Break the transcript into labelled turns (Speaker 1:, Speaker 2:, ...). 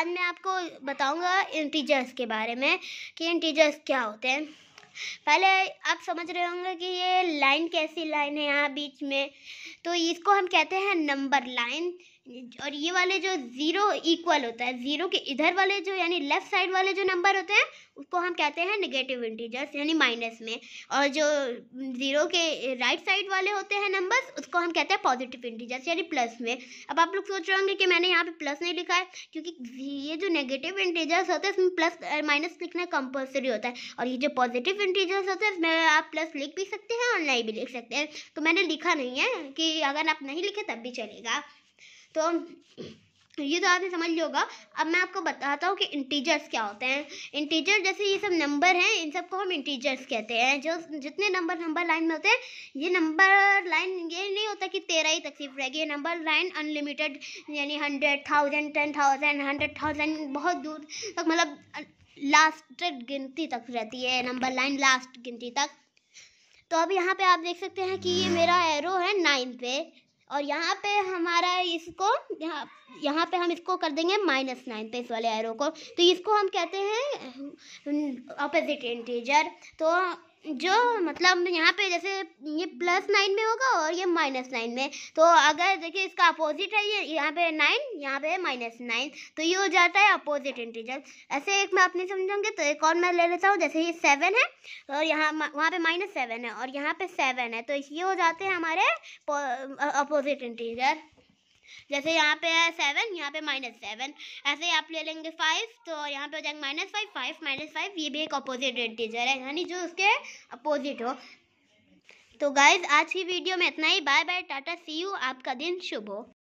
Speaker 1: बाद में आपको बताऊंगा इंटीजर्स के बारे में कि इंटीजर्स क्या होते हैं पहले आप समझ रहे होंगे कि ये लाइन कैसी लाइन है यहाँ बीच में तो इसको हम कहते हैं नंबर लाइन और ये वाले जो ज़ीरो इक्वल होता है ज़ीरो के इधर वाले जो यानी लेफ्ट साइड वाले जो नंबर होते हैं उसको हम कहते हैं निगेटिव इंटीजर्स यानी माइनस में और जो ज़ीरो के राइट साइड वाले होते हैं नंबर्स उसको हम कहते हैं पॉजिटिव इंटीजर्स यानी प्लस में अब आप लोग सोच रहे होंगे कि मैंने यहाँ पे प्लस नहीं लिखा है क्योंकि ये जो नेगेटिव इंटीजर्स होते हैं इसमें प्लस माइनस लिखना कंपल्सरी होता है और ये जो पॉजिटिव इंटीजर्स होते हैं इसमें आप प्लस लिख भी सकते हैं और नहीं भी लिख सकते हैं तो मैंने लिखा नहीं है कि अगर आप नहीं लिखे तब भी चलेगा तो ये तो आपने समझ लिया होगा अब मैं आपको बताता हूँ कि इंटीजर्स क्या होते हैं इंटीजर जैसे ये सब नंबर हैं इन सब को हम इंटीजर्स कहते हैं जो जितने नंबर नंबर लाइन में होते हैं ये नंबर लाइन ये नहीं होता कि तेरह ही तकलीफ रहेगी ये नंबर लाइन अनलिमिटेड यानी hundred thousand ten thousand hundred thousand बहुत दूर तक मतलब लास्ट गिनती तक रहती है नंबर लाइन लास्ट गिनती तक तो अब यहाँ पे आप देख सकते हैं कि ये मेरा एरो है नाइन पे और यहाँ पे हमारा इसको यहाँ यहाँ पे हम इसको कर देंगे माइनस नाइन पे इस वाले एरो को तो इसको हम कहते हैं अपोजिट इंटीजर तो जो मतलब यहाँ पे जैसे ये प्लस नाइन में होगा और ये माइनस नाइन में तो अगर देखिए इसका अपोजिट है ये यहाँ पे नाइन यहाँ पे माइनस नाइन तो ये हो जाता है अपोजिट इंटीजर ऐसे एक मैं अपनी समझूंगी तो एक और मैं ले लेता हूँ जैसे ये सेवन है और यहाँ वहाँ पे माइनस सेवन है और यहाँ पे सेवन है तो ये हो जाते हैं हमारे अपोजिट इंटीजर जैसे यहाँ पे है सेवन यहाँ पे माइनस सेवन ऐसे ही आप ले लेंगे फाइव तो यहाँ पे हो जाएंगे minus five five minus five ये भी एक अपोजिट इंटीजर है यानी जो उसके अपोजिट हो तो गाइज आज की वीडियो में इतना ही bye bye tata see you आपका दिन शुभ हो